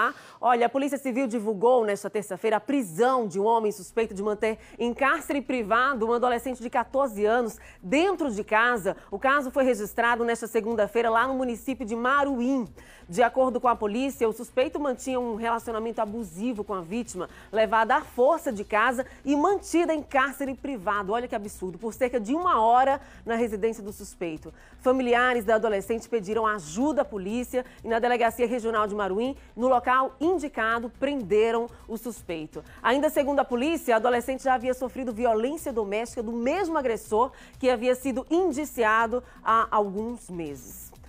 아. Olha, a Polícia Civil divulgou nesta terça-feira a prisão de um homem suspeito de manter em cárcere privado um adolescente de 14 anos dentro de casa. O caso foi registrado nesta segunda-feira lá no município de Maruim. De acordo com a polícia, o suspeito mantinha um relacionamento abusivo com a vítima, levada à força de casa e mantida em cárcere privado. Olha que absurdo, por cerca de uma hora na residência do suspeito. Familiares da adolescente pediram ajuda à polícia e na delegacia regional de Maruim, no local indicado, prenderam o suspeito. Ainda segundo a polícia, o adolescente já havia sofrido violência doméstica do mesmo agressor que havia sido indiciado há alguns meses.